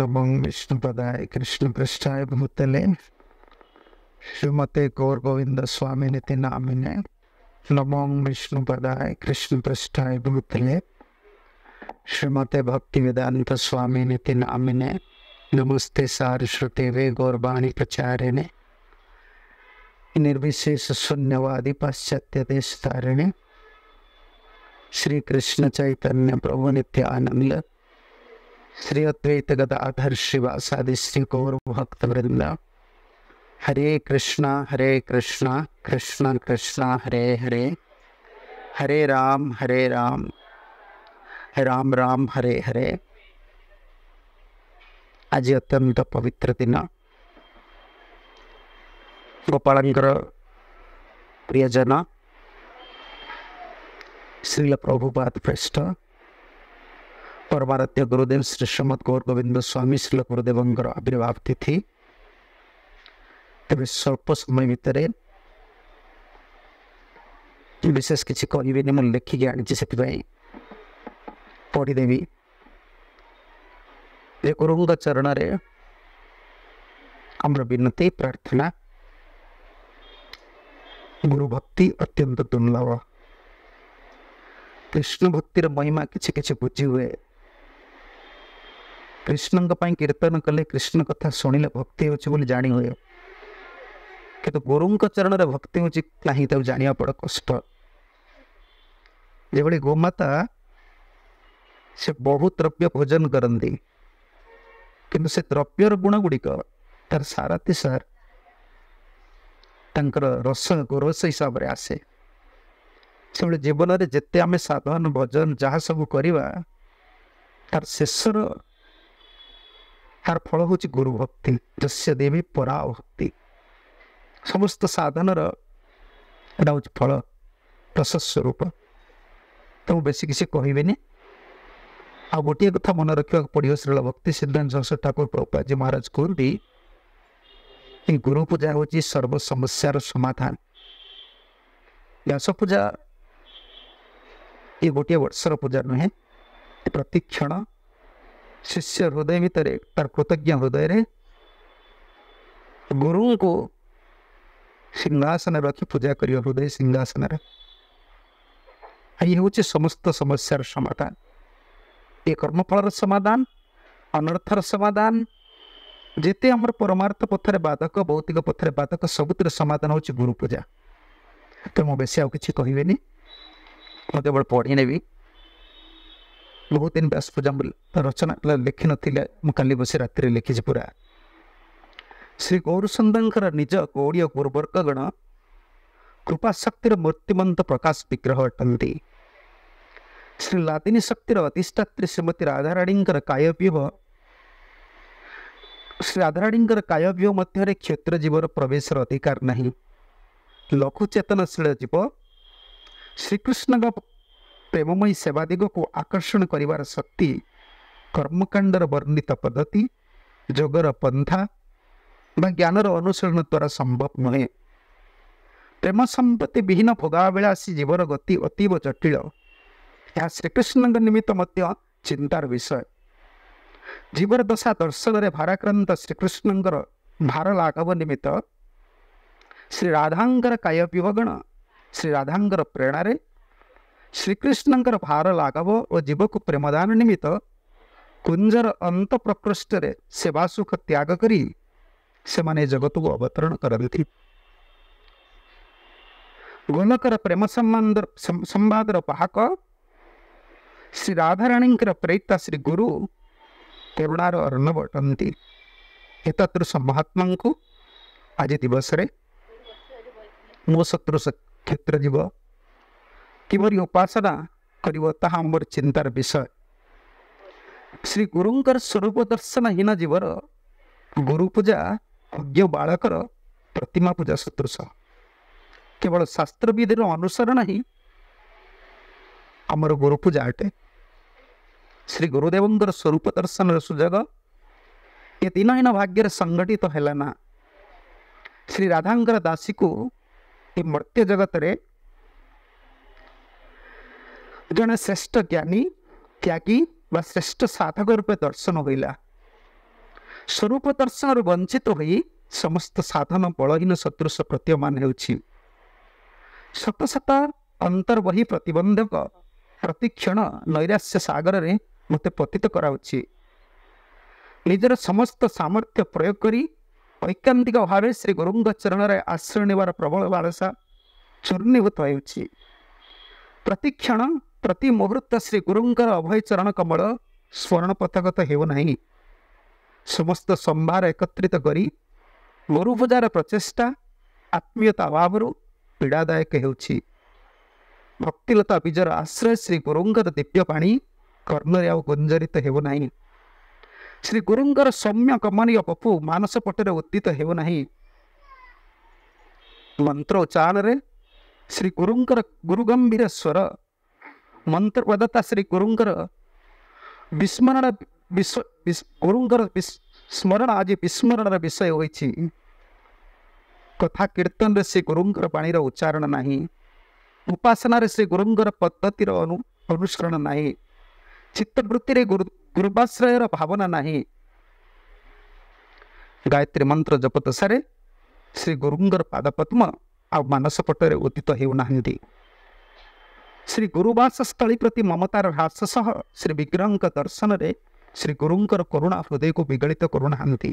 नमः विष्णु पदाय कृष्ण पृष्ठाय भूतले श्रीमते गौर गोविंद स्वामी नामिने नमोंग विष्णु पदाय कृष्ण पृष्ठाय भूतले श्रीमते भक्ति वेदांत स्वामी नामिने नमस्ते सार श्रुति वे गौरवाणी प्रचारिणे निर्विशेष शून्यवादी पाश्चात्य देश तारिणे श्री कृष्ण चैतन्य प्रभु नित्यानंद श्री अद्वैत गदाधर शिव सादि श्री गौर भक्त हरे कृष्णा हरे कृष्णा कृष्णा कृष्णा हरे हरे हरे राम हरे राम राम राम हरे हरे आज अत्यंत पवित्र दिन गोपाल प्रियजन श्रील प्रभुपाद पृष्ठ और भारतीय गुरुदेव श्री श्रीमद गौर गोविंद स्वामी श्रील गुरुदेवंकर आविर्भाव तिथि ତେବେ ସ୍ୱଳ୍ପ ସମୟ ଭିତରେ ବିଶେଷ କିଛି କରିବିନି ମୁଁ ଲେଖିକି ଆଣିଛି ସେଥିପାଇଁ ପଢ଼ିଦେବି ଏ ଗୁରୁଙ୍କ ଚରଣରେ ଆମର ବିନତି ପ୍ରାର୍ଥନା ଗୁରୁ ଭକ୍ତି ଅତ୍ୟନ୍ତ ଦୁର୍ଲଭ କୃଷ୍ଣ ଭକ୍ତିର ମହିମା କିଛି କିଛି ବୁଝି ହୁଏ कृष्ण कीर्तन कले कृष्ण कथा शुणिले भक्ति हूँ जाणी कि गुरु चरण में भक्ति हूँ ना जाना बड़ कष्ट जो गोमाता से बहुत द्रव्य भोजन करती कि द्रव्यर गुण गुड़िक तार साराती सार रस गोरस हिसाब से आसे से जीवन में जिते आम साधन भजन जहाँ सब करवा तार शेषर ତାର ଫଳ ହେଉଛି ଗୁରୁ ଭକ୍ତି ଯସ୍ୟ ଦେବୀ ପରା ଭକ୍ତି ସମସ୍ତ ସାଧନର ଏଇଟା ହେଉଛି ଫଳ ପ୍ରଶସ୍ତ ସ୍ୱରୂପ ତ ମୁଁ ବେଶୀ କିଛି କହିବିନି ଆଉ ଗୋଟିଏ କଥା ମନେ ରଖିବାକୁ ପଡ଼ିବ ଶ୍ରୀଳ ଭକ୍ତି ସିଦ୍ଧାନ୍ତ ସରସ୍ୱତୀ ଠାକୁର ପ୍ରଭୁପାଜୀ ମହାରାଜ କୁହନ୍ତି ଗୁରୁ ପୂଜା ହେଉଛି ସର୍ବ ସମସ୍ୟାର ସମାଧାନ ବ୍ୟାସ ପୂଜା ଏ ଗୋଟିଏ ବର୍ଷର ପୂଜା ନୁହେଁ ପ୍ରତିକ୍ଷଣ શિષ્ય હૃદય વિતરે कृतज्ञ हृदय रे तो गुरु को सिंहासन रखी पूजा कर हृदय सिंहासन ये हूँ समस्त समस्यार समाधान ये कर्मफल समाधान अनर्थर समाधान जिते आम परमार्थ पथर बाधक भौतिक पथर बाधक सबुतिर समाधान हूँ गुरु पूजा तो मुझे बेस आउ कि कहबे केवल पढ़ी नेबी ବହୁତ ଦିନ ବ୍ୟାସ ପୂଜା ରଚନା ଲେଖିନଥିଲେ ମୁଁ କାଲି ବସି ରାତିରେ ଲେଖିଛି ପୁରା ଶ୍ରୀ ଗୌରସୁନ୍ଦରଙ୍କର ନିଜ ଗୌଡ଼ୀୟ ଗୁରୁବର୍ଗଗଣ କୃପାଶକ୍ତିର ମୂର୍ତ୍ତିମନ୍ତ ପ୍ରକାଶ ବିଗ୍ରହ ଅଟନ୍ତି ଶ୍ରୀ ଲାଦିନୀ ଶକ୍ତିର ଅଧିଷ୍ଠାତ୍ରୀ ଶ୍ରୀମତୀ ରାଧାରାଣୀଙ୍କର କାୟବ୍ୟୁହ ଶ୍ରୀ ରାଧାରାଣୀଙ୍କର କାୟବ୍ୟୁହ ମଧ୍ୟରେ କ୍ଷୁଦ୍ର ଜୀବର ପ୍ରବେଶର ଅଧିକାର ନାହିଁ ଲଘୁ ଚେତନଶୀଳ ଜୀବ ଶ୍ରୀକୃଷ୍ଣଙ୍କ ପ୍ରେମମୟୀ ସେବା ଦିଗକୁ ଆକର୍ଷଣ କରିବାର ଶକ୍ତି କର୍ମକାଣ୍ଡର ବର୍ଣ୍ଣିତ ପଦ୍ଧତି ଯୋଗର ପନ୍ଥା ବା ଜ୍ଞାନର ଅନୁସରଣ ଦ୍ୱାରା ସମ୍ଭବ ନୁହେଁ ପ୍ରେମ ସମ୍ପତ୍ତି ବିହୀନ ବେଳେ ଆସି ଜୀବର ଗତି ଅତୀବ ଜଟିଳ ଏହା ଶ୍ରୀକୃଷ୍ଣଙ୍କ ନିମିତ୍ତ ମଧ୍ୟ ଚିନ୍ତାର ବିଷୟ ଜୀବର ଦଶା ଦର୍ଶନରେ ଭାରାକ୍ରାନ୍ତ ଶ୍ରୀକୃଷ୍ଣଙ୍କର ଭାର ଲାଘବ ନିମିତ୍ତ ଶ୍ରୀ ଶ୍ରୀରାଧାଙ୍କର କାୟ ବିଭଗଣ ରାଧାଙ୍କର ପ୍ରେରଣାରେ श्रीकृष्ण भार लागव और जीव को प्रेमदान निमित्त कुंजर अंत प्रकृष्ट सुख त्याग कर जगत को अवतरण करते गोलकर प्रेम संबंध संवाद पहाक श्री राधाराणी प्रेता श्री गुरु करुणार अर्णव अटंती हेतृश महात्मा को आज दिवस मो शत्रु क्षेत्र जीव किभरि उपासनामर चिन्तार विषय श्री गुरुङ स्वरूप दर्शन हिन जीवर गुरु पूजा अज्ञ बालकर प्रतिमा पूजा सदुश केवल शास्त्र र अनुसरण है अब गुरुपूजा अटे श्री गुरुदेव स्वरूप दर्शन र सुझा य दिनहीन भाग्यर सङ्गठित होला श्री राधा दासीको ए मत्युजगत ଜଣେ ଶ୍ରେଷ୍ଠ ଜ୍ଞାନୀ ତ୍ୟାଗୀ ବା ଶ୍ରେଷ୍ଠ ସାଧକ ରୂପେ ଦର୍ଶନ ହୋଇଲା ସ୍ୱରୂପ ଦର୍ଶନରୁ ବଞ୍ଚିତ ହୋଇ ସମସ୍ତ ସାଧନ ବଳହୀନ ସଦୃଶ ପ୍ରତୀୟମାନ ହେଉଛି ଶତ ସତସତ ଅନ୍ତର୍ବହୀ ପ୍ରତିବନ୍ଧକ ପ୍ରତିକ୍ଷଣ ନୈରାଶ୍ୟ ସାଗରରେ ମୋତେ ପତିତ କରାଉଛି ନିଜର ସମସ୍ତ ସାମର୍ଥ୍ୟ ପ୍ରୟୋଗ କରି ଐକାନ୍ତିକ ଭାବେ ଶ୍ରୀ ଗୁରୁଙ୍କ ଚରଣରେ ଆଶ୍ରୟ ନେବାର ପ୍ରବଳ ବାଳସା ଚୂର୍ଣ୍ଣୀଭୂତ ହେଉଛି ପ୍ରତିକ୍ଷଣ प्रति मुहूर्त श्री गुरुङ अभय चरण कमल स्वर्ण पथक नै समस्त संभार एकत्रित करी गुरु प्रचेष्टा आत्मीयता अभाव पीडादायक हुन्छ भक्ति लजर आश्रय श्री गुरुङ दिव्य पाणी कर्णले आउ गजरित हे नै श्री गुरुङ सौम्य कमन पपु मानस पटेर उत्तीत हौ नै मन्त्र उच्चारणले श्री गुरु गंभीर स्वर ମନ୍ତ୍ର ପ୍ରଦତା ଶ୍ରୀ ଗୁରୁଙ୍କର ବିସ୍ମରଣ ଗୁରୁଙ୍କର ସ୍ମରଣ ଆଜି ବିସ୍ମରଣର ବିଷୟ ହୋଇଛି କଥା କୀର୍ତ୍ତନରେ ସେ ଗୁରୁଙ୍କର ବାଣୀର ଉଚ୍ଚାରଣ ନାହିଁ ଉପାସନାରେ ସେ ଗୁରୁଙ୍କର ପଦ୍ଧତିର ଅନୁ ଅନୁସରଣ ନାହିଁ ଚିତ୍ତବୃତ୍ତିରେ ଗୁରୁ ଗୁରୁବାଶ୍ରୟର ଭାବନା ନାହିଁ ଗାୟତ୍ରୀ ମନ୍ତ୍ର ଜପତସାରେ ଶ୍ରୀ ଗୁରୁଙ୍କର ପାଦପଦ୍ମ ଆଉ ମାନସପଟରେ ଉଦିତ ହେଉନାହାନ୍ତି श्री स्थली प्रति ममतार हास सह श्री विग्रह दर्शनले श्री गुरुङ कुरुणा हृदयको विगढित गरु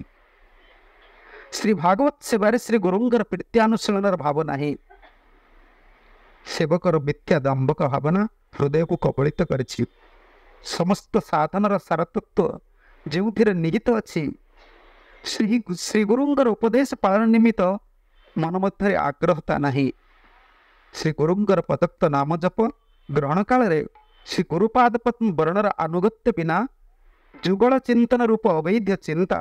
श्री भागवत सेवारी श्री गुरुङ प्रित्यानुशीलन भावना नै सेवक वित्या दम्बक भावना हृदय को कवलित गरि समस्त साधन र सारतत्व जो निहित अझ श्री गुरुङ उपदेश पालन पामित्त मनमध्य आग्रहता नै ଶ୍ରୀ ଗୁରୁଙ୍କର ପ୍ରଦତ୍ତ ନାମ ଜପ ଗ୍ରହଣ କାଳରେ ଶ୍ରୀ ଗୁରୁପାଦ ପଦ୍ମ ବର୍ଣ୍ଣର ଆନୁଗତ୍ୟ ବିନା ଯୁଗଳ ଚିନ୍ତନ ରୂପ ଅବୈଧ ଚିନ୍ତା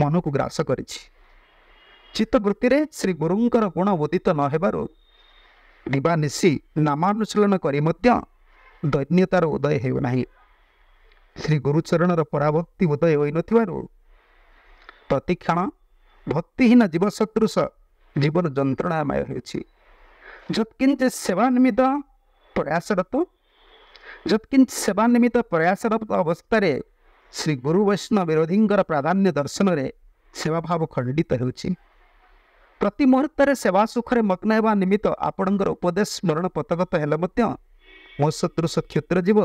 ମନକୁ ଗ୍ରାସ କରିଛି ଚିତ୍ତବୃତ୍ତିରେ ଶ୍ରୀ ଗୁରୁଙ୍କର ଗୁଣ ଉଦିତ ନ ହେବାରୁ ନିଶି ନାମାନୁଶୀଳନ କରି ମଧ୍ୟ ଦୈନ୍ୟତାର ଉଦୟ ହେଉନାହିଁ ଶ୍ରୀ ଗୁରୁଚରଣର ପରାଭକ୍ତି ଉଦୟ ହୋଇନଥିବାରୁ ପ୍ରତିକ୍ଷଣ ଭକ୍ତିହୀନ ଜୀବ ସଦୃଶ ଜୀବନ ଯନ୍ତ୍ରଣାମୟ ହେଉଛି ଯତ୍କିଞ୍ଚ ସେବା ନିମିତ୍ତ ପ୍ରୟାସରତ ଯତ୍କିଞ୍ଚ ସେବା ନିମିତ୍ତ ପ୍ରୟାସରତ ଅବସ୍ଥାରେ ଶ୍ରୀ ଗୁରୁ ବୈଷ୍ଣବ ବିରୋଧୀଙ୍କର ପ୍ରାଧାନ୍ୟ ଦର୍ଶନରେ ସେବାଭାବ ଖଣ୍ଡିତ ହେଉଛି ପ୍ରତି ମୁହୂର୍ତ୍ତରେ ସେବା ସୁଖରେ ମଗ୍ନ ହେବା ନିମିତ୍ତ ଆପଣଙ୍କର ଉପଦେଶ ସ୍ମରଣ ପତଗତ ହେଲେ ମଧ୍ୟ ମୋ ସତୃଶ କ୍ଷୁତ୍ର ଜୀବ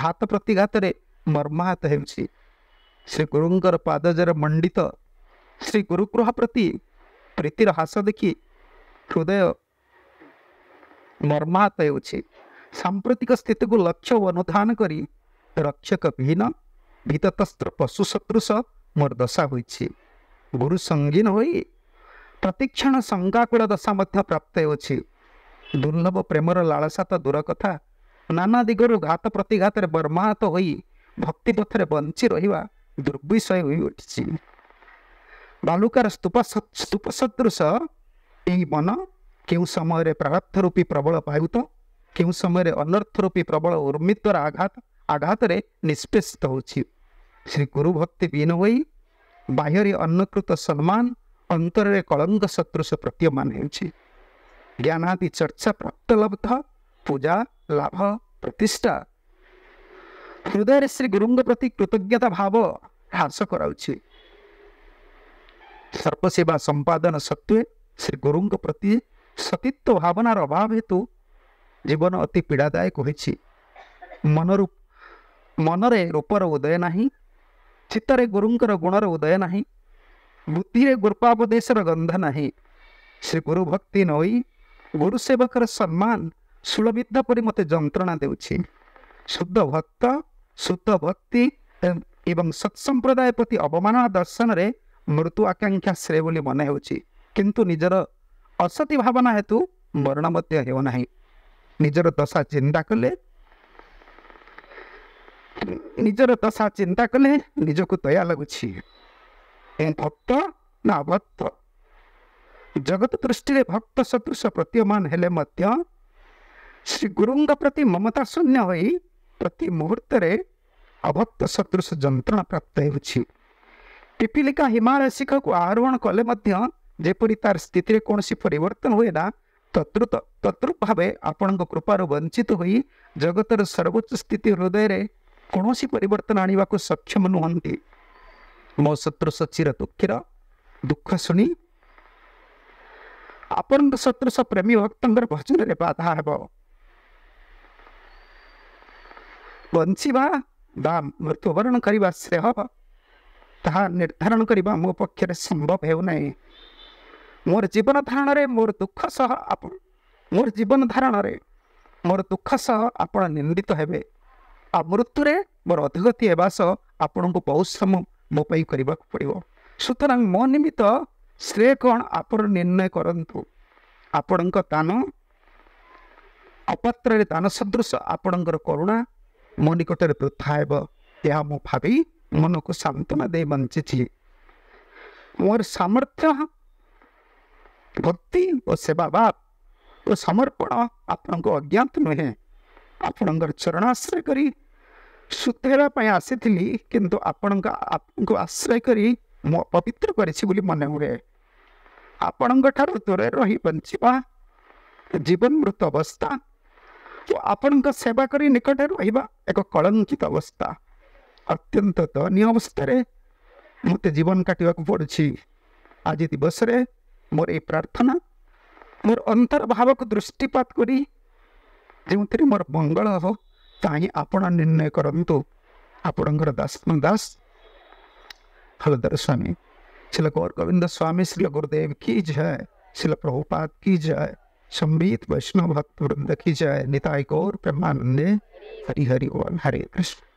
ଘାତ ପ୍ରତିଘାତରେ ମର୍ମାହତ ହେଉଛି ଶ୍ରୀ ଗୁରୁଙ୍କର ପାଦଜରେ ମଣ୍ଡିତ ଶ୍ରୀ ଗୁରୁଗୃହ ପ୍ରତି ପ୍ରୀତିର ହ୍ରାସ ଦେଖି ହୃଦୟ ମର୍ମାହତ ହେଉଛି ସାମ୍ପ୍ରତିକ ସ୍ଥିତିକୁ ଲକ୍ଷ୍ୟ ଅନୁଧ୍ୟାନ କରି ରକ୍ଷକ ବିହୀନ ଭିତତସ୍ତ୍ର ପଶୁ ସଦୃଶ ମୋର ଦଶା ହୋଇଛି ଗୁରୁ ସଙ୍ଗୀନ ହୋଇ ପ୍ରତିକ୍ଷଣ ସଂଜ୍ଞାକୁଳ ଦଶା ମଧ୍ୟ ପ୍ରାପ୍ତ ହେଉଛି ଦୁର୍ଲଭ ପ୍ରେମର ଲାଳସା ତ ଦୂର କଥା ନାନା ଦିଗରୁ ଘାତ ପ୍ରତିଘାତରେ ବର୍ମାହତ ହୋଇ ଭକ୍ତିପଥରେ ବଞ୍ଚି ରହିବା ଦୁର୍ବିଷୟ ହୋଇଉଠିଛି ବାଲୁକାର ସ୍ତୁପ ସ୍ତୁପ ସଦୃଶ ଏହି ମନ କେଉଁ ସମୟରେ ରୂପୀ ପ୍ରବଳ ପାୟୁତ କେଉଁ ସମୟରେ ଅନର୍ଥ ରୂପୀ ପ୍ରବଳ ଉର୍ମିତ୍ୱର ଆଘାତ ଆଘାତରେ ନିଷ୍ପେଷିତ ହେଉଛି ଶ୍ରୀ ଗୁରୁ ଭକ୍ତି ବିହୀନ ହୋଇ ବାହ୍ୟରେ ଅନ୍ନକୃତ ସମ୍ମାନ ଅନ୍ତରରେ କଳଙ୍କ ସଦୃଶ ପ୍ରତୀୟମାନ ହେଉଛି ଜ୍ଞାନାଦି ଚର୍ଚ୍ଚା ପ୍ରାପ୍ତଲବ୍ଧ ପୂଜା ଲାଭ ପ୍ରତିଷ୍ଠା ହୃଦୟରେ ଶ୍ରୀ ଗୁରୁଙ୍କ ପ୍ରତି କୃତଜ୍ଞତା ଭାବ ହ୍ରାସ କରାଉଛି ସର୍ବସେବା ସମ୍ପାଦନ ସତ୍ତ୍ୱେ ଶ୍ରୀ ଗୁରୁଙ୍କ ପ୍ରତି ସତୀତ୍ୱ ଭାବନାର ଅଭାବ ହେତୁ ଜୀବନ ଅତି ପୀଡ଼ାଦାୟକ ହୋଇଛି ମନରୁ ମନରେ ରୂପର ଉଦୟ ନାହିଁ ଚିତ୍ତରେ ଗୁରୁଙ୍କର ଗୁଣର ଉଦୟ ନାହିଁ ବୁଦ୍ଧିରେ ଗୁରୁପାବଦେଶର ଗନ୍ଧ ନାହିଁ ସେ ଗୁରୁ ଭକ୍ତି ନଇ ଗୁରୁ ସେବକର ସମ୍ମାନ ସୁଳବିଦ୍ଧ ପରି ମୋତେ ଯନ୍ତ୍ରଣା ଦେଉଛି ଶୁଦ୍ଧ ଭକ୍ତ ଶୁଦ୍ଧ ଭକ୍ତି ଏବଂ ସତ୍ସମ୍ପ୍ରଦାୟ ପ୍ରତି ଅବମାନନା ଦର୍ଶନରେ ମୃତ୍ୟୁ ଆକାଂକ୍ଷା ଶ୍ରେ ବୋଲି ମନେ ହେଉଛି କିନ୍ତୁ ନିଜର असती भावना हेतु मरण होना निजर दशा चिंता कले निजर दशा चिंता कले निजक दया लगुच भक्त ना अभक्त जगत दृष्टि भक्त सदृश प्रतियमान हेले श्री गुरु प्रति ममता शून्य हो प्रति मुहूर्त अभक्त सदृश जंत्रणा प्राप्त होपिलिका हिमालय शिख को आरोहण कले ଯେପରି ତାର ସ୍ଥିତିରେ କୌଣସି ପରିବର୍ତ୍ତନ ହୁଏ ନା ତତ୍ରୁତ ତତ୍ରୁପ ଭାବେ ଆପଣଙ୍କ କୃପାରୁ ବଞ୍ଚିତ ହୋଇ ଜଗତର ସର୍ବୋଚ୍ଚ ସ୍ଥିତି ହୃଦୟରେ କୌଣସି ପରିବର୍ତ୍ତନ ଆଣିବାକୁ ସକ୍ଷମ ନୁହନ୍ତି ମୋ ଶତ୍ରୁ ସଚିର ଦୁଃଖୀର ଦୁଃଖ ଶୁଣି ଆପଣଙ୍କ ଶତ୍ରୁ ପ୍ରେମୀ ଭକ୍ତଙ୍କର ଭଜନରେ ବାଧା ହେବ ବଞ୍ଚିବା ବା ମୃତ୍ୟୁବରଣ କରିବା ଶ୍ରେୟ ତାହା ନିର୍ଦ୍ଧାରଣ କରିବା ମୋ ପକ୍ଷରେ ସମ୍ଭବ ହେଉନାହିଁ ମୋର ଜୀବନ ଧାରଣରେ ମୋର ଦୁଃଖ ସହ ଆପଣ ମୋର ଜୀବନ ଧାରଣରେ ମୋର ଦୁଃଖ ସହ ଆପଣ ନିନ୍ଦିତ ହେବେ ଆଉ ମୃତ୍ୟୁରେ ମୋର ଅଧିଗତି ହେବା ସହ ଆପଣଙ୍କୁ ପରିଶ୍ରମ ମୋ ପାଇଁ କରିବାକୁ ପଡ଼ିବ ସୁତରାଂ ମୋ ନିମିତ୍ତ ଶ୍ରେୟ କ'ଣ ଆପଣ ନିର୍ଣ୍ଣୟ କରନ୍ତୁ ଆପଣଙ୍କ ଦାନ ଅପାତ୍ରରେ ଦାନ ସଦୃଶ ଆପଣଙ୍କର କରୁଣା ମୋ ନିକଟରେ ବୃଥା ହେବ ଏହା ମୁଁ ଭାବି ମନକୁ ସାନ୍ତ୍ୱନା ଦେଇ ବଞ୍ଚିଛି ମୋର ସାମର୍ଥ୍ୟ भक्ति और सेवा भाव और समर्पण आपण को अज्ञात नुहे आपण चरणाश्रय कर सुध आसी कि आपण को आश्रय कर पवित्र कर मन हुए आपण दूर रही बचा मृत अवस्था तो आपण का सेवा कर निकट रहा एक कलंकित अवस्था अत्यंत दयन अवस्था मत जीवन काटा पड़ी आज दिवस मोर ये प्रार्थना मोर अंतर्भाव को दृष्टिपात करी मोर मंगल हो ताही आपण निर्णय करतु आपण दास दास हलदार स्वामी गौर गोविंद स्वामी श्री गुरुदेव की जय शिल प्रभुपाद की जय संबित वैष्णव भक्त वृंद की जय निताय गौर प्रेमानंदे हरि हरि ओम हरे कृष्ण